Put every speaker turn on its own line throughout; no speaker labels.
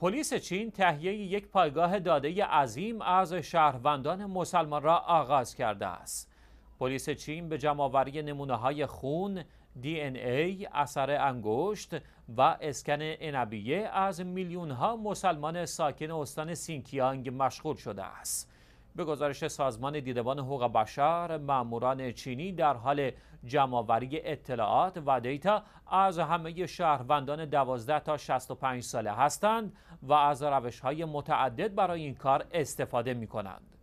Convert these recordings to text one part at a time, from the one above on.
پلیس چین تهیه یک پایگاه داده عظیم از شهروندان مسلمان را آغاز کرده است. پلیس چین به جمعآوری نمونه های خون، دی این ای، اثر انگشت و اسکن انبیه از میلیون ها مسلمان ساکن استان سینکیانگ مشغول شده است. به گزارش سازمان دیدبان حقوق بشر ماموران چینی در حال جمعآوری اطلاعات و دیتا از همه شهروندان 12 تا 65 ساله هستند و از روش های متعدد برای این کار استفاده می کنند.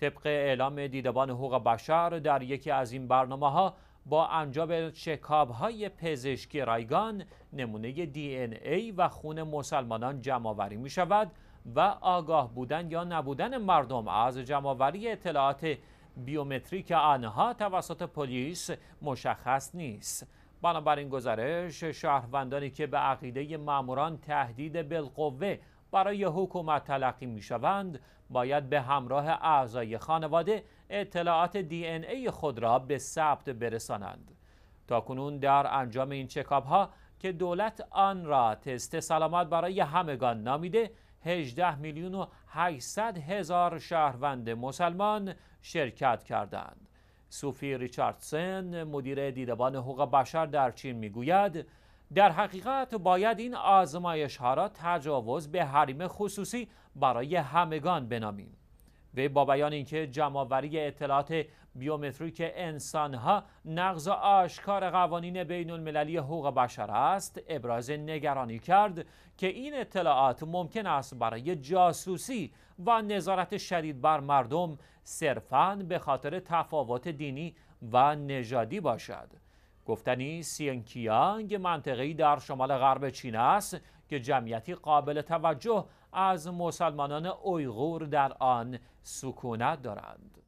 طبق اعلام دیدبان حقوق بشر در یکی از این برنامه ها با انجام چکاب های پزشکی رایگان نمونه دی ای و خون مسلمانان جمعآوری می شود و آگاه بودن یا نبودن مردم از جمعآوری اطلاعات بیومتریک آنها توسط پلیس مشخص نیست بنابراین گزارش شهروندانی که به عقیده ماموران تهدید بالقوه برای حکومت تلقی می شوند باید به همراه اعضای خانواده اطلاعات دی این ای خود را به ثبت برسانند تا کنون در انجام این چکاب ها که دولت آن را تست سلامت برای همگان نامیده 18 میلیون و 800 هزار شهروند مسلمان شرکت کردند. سوفی ریچاردسن مدیر دیدبان حقوق بشر در چین میگوید در حقیقت باید این آزمایش ها را تجاوز به حریم خصوصی برای همگان بنامیم. وی با بیان اینکه جمعآوری اطلاعات بیومتریک انسانها نقض آشکار قوانین بین المللی حقوق بشر است ابراز نگرانی کرد که این اطلاعات ممکن است برای جاسوسی و نظارت شدید بر مردم صرفاً به خاطر تفاوت دینی و نژادی باشد گفتنی سینکیانگ منطقه‌ای در شمال غرب چین است که جمعیتی قابل توجه از مسلمانان اویغور در آن سکونت دارند